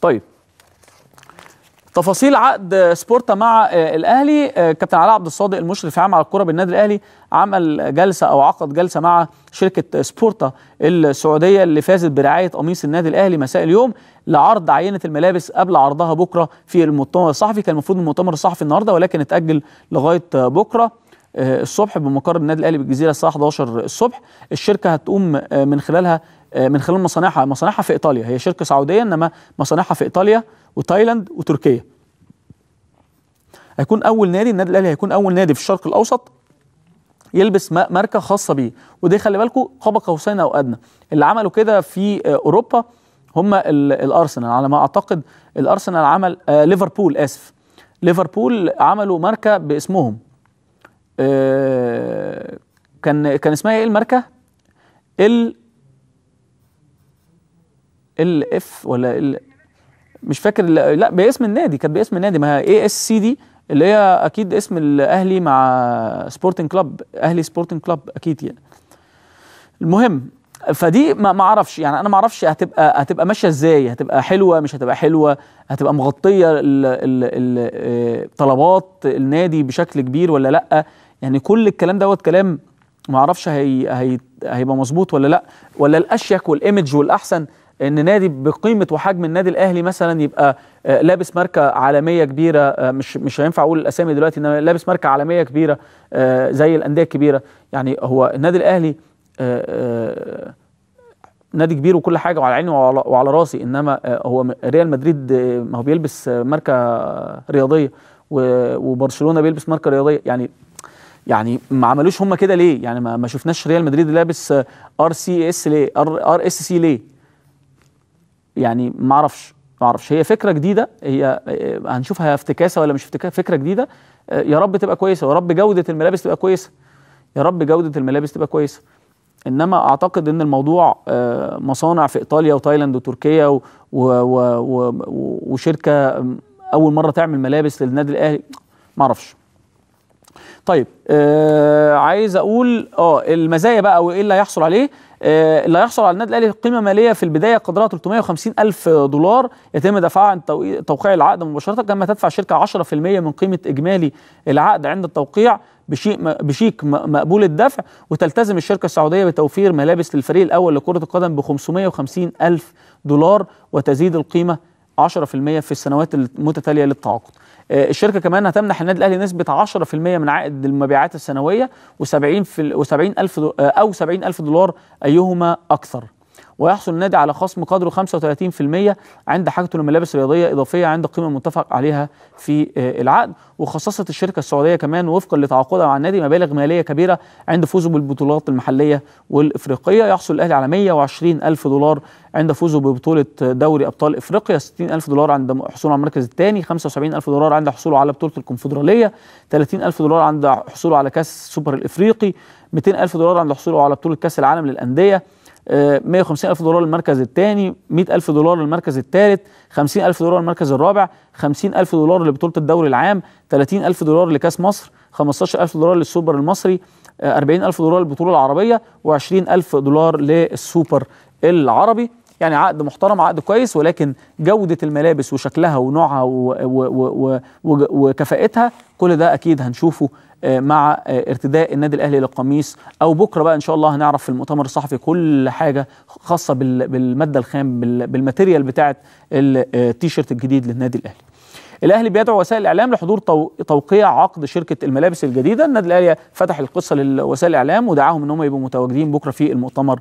طيب تفاصيل عقد سبورتا مع آه، الاهلي آه، كابتن علاء عبد الصادق المشرف العام على الكره بالنادي الاهلي عمل جلسه او عقد جلسه مع شركه سبورتا السعوديه اللي فازت برعايه قميص النادي الاهلي مساء اليوم لعرض عينه الملابس قبل عرضها بكره في المؤتمر الصحفي كان المفروض المؤتمر الصحفي النهارده ولكن اتاجل لغايه بكره آه، الصبح بمقر النادي الاهلي بالجزيره الساعه 11 الصبح الشركه هتقوم آه، من خلالها آه، من خلال مصانعها مصانعها في ايطاليا هي شركه سعوديه انما مصانعها في ايطاليا وتايلاند وتركيا هيكون اول نادي النادي الاهلي هيكون اول نادي في الشرق الاوسط يلبس ماركه خاصه بيه ودي خلي بالكم قاب قوسين او ادنى اللي عملوا كده في اوروبا هم الارسنال على ما اعتقد الارسنال عمل آه ليفربول اسف ليفربول عملوا ماركه باسمهم آه، كان كان اسمها ايه الماركه؟ ال ال اف ولا ال مش فاكر لا باسم النادي كانت باسم النادي ما هي اي اس سي دي اللي هي اكيد اسم الاهلي مع سبورتنج كلاب اهلي سبورتنج كلاب اكيد يعني المهم فدي ما اعرفش يعني انا ما اعرفش هتبقى هتبقى ماشيه ازاي هتبقى حلوه مش هتبقى حلوه هتبقى مغطيه الطلبات آه، طلبات النادي بشكل كبير ولا لا يعني كل الكلام دوت كلام ما اعرفش هي هي هيبقى مظبوط ولا لا ولا الاشيك والايمج والاحسن ان نادي بقيمه وحجم النادي الاهلي مثلا يبقى آه، لابس ماركه عالميه كبيره آه، مش مش هينفع اقول الاسامي دلوقتي انما لابس ماركه عالميه كبيره آه، زي الانديه الكبيره يعني هو النادي الاهلي نادي كبير وكل حاجه وعلى عيني وعلى راسي انما هو ريال مدريد ما هو بيلبس ماركه رياضيه وبرشلونه بيلبس ماركه رياضيه يعني يعني ما عملوش هم كده ليه يعني ما, شفناش ريال مدريد لابس ار سي اس ليه ار اس سي ليه يعني ما اعرفش ما اعرفش هي فكره جديده هي آه، هنشوفها افتكاسه ولا مش افتكاسه فكره جديده آه، يا رب تبقى كويسه ويا رب جوده الملابس تبقى كويسه يا رب جوده الملابس تبقى كويسه انما اعتقد ان الموضوع آه، مصانع في ايطاليا وتايلاند وتركيا و و و و وشركه اول مره تعمل ملابس للنادي الاهلي ما اعرفش طيب آه عايز اقول اه المزايا بقى وايه اللي هيحصل عليه آه، اللي هيحصل على النادي الاهلي قيمه ماليه في البدايه قدرها 350 الف دولار يتم دفعها عند توقيع العقد مباشره كما تدفع الشركه 10% من قيمه اجمالي العقد عند التوقيع بشيك مقبول الدفع وتلتزم الشركه السعوديه بتوفير ملابس للفريق الاول لكره القدم ب 550 الف دولار وتزيد القيمه 10% في السنوات المتتاليه للتعاقد. آه، الشركه كمان هتمنح النادي الاهلي نسبه 10% من عائد المبيعات السنويه و70 و70 الف آه، او 70 الف دولار ايهما اكثر. ويحصل النادي على خصم قدره 35% عند حاجته لملابس رياضيه اضافيه عند القيمه المتفق عليها في آه، العقد وخصصت الشركه السعوديه كمان وفقا لتعاقدها مع النادي مبالغ ماليه كبيره عند فوزه بالبطولات المحليه والافريقيه يحصل الاهلي على 120 الف دولار عند فوزه ببطوله دوري ابطال افريقيا 60 الف دولار عند حصوله على المركز الثاني 75 الف دولار عند حصوله على بطوله الكونفدراليه 30 الف دولار عند حصوله على كاس سوبر الافريقي 200 الف دولار عند حصوله على بطوله كاس العالم للانديه 150 ألف دولار للمركز الثاني 100 ألف دولار للمركز الثالث 50 ألف دولار للمركز الرابع 50 ألف دولار لبطولة الدوري العام 30 ألف دولار لكاس مصر 15 ألف دولار للسوبر المصري 40 آه، ألف دولار للبطولة العربية و20 ألف دولار للسوبر العربي يعني عقد محترم عقد كويس ولكن جودة الملابس وشكلها ونوعها وكفاءتها كل ده أكيد هنشوفه آه، مع آه، ارتداء النادي الاهلي للقميص او بكره بقى ان شاء الله هنعرف في المؤتمر الصحفي كل حاجه خاصه بالماده الخام بالماتيريال بتاعه آه، التيشيرت الجديد للنادي الاهلي. الاهلي بيدعو وسائل الاعلام لحضور توقيع عقد شركه الملابس الجديده، النادي الاهلي فتح القصه لوسائل الاعلام ودعاهم ان هم يبقوا متواجدين بكره في المؤتمر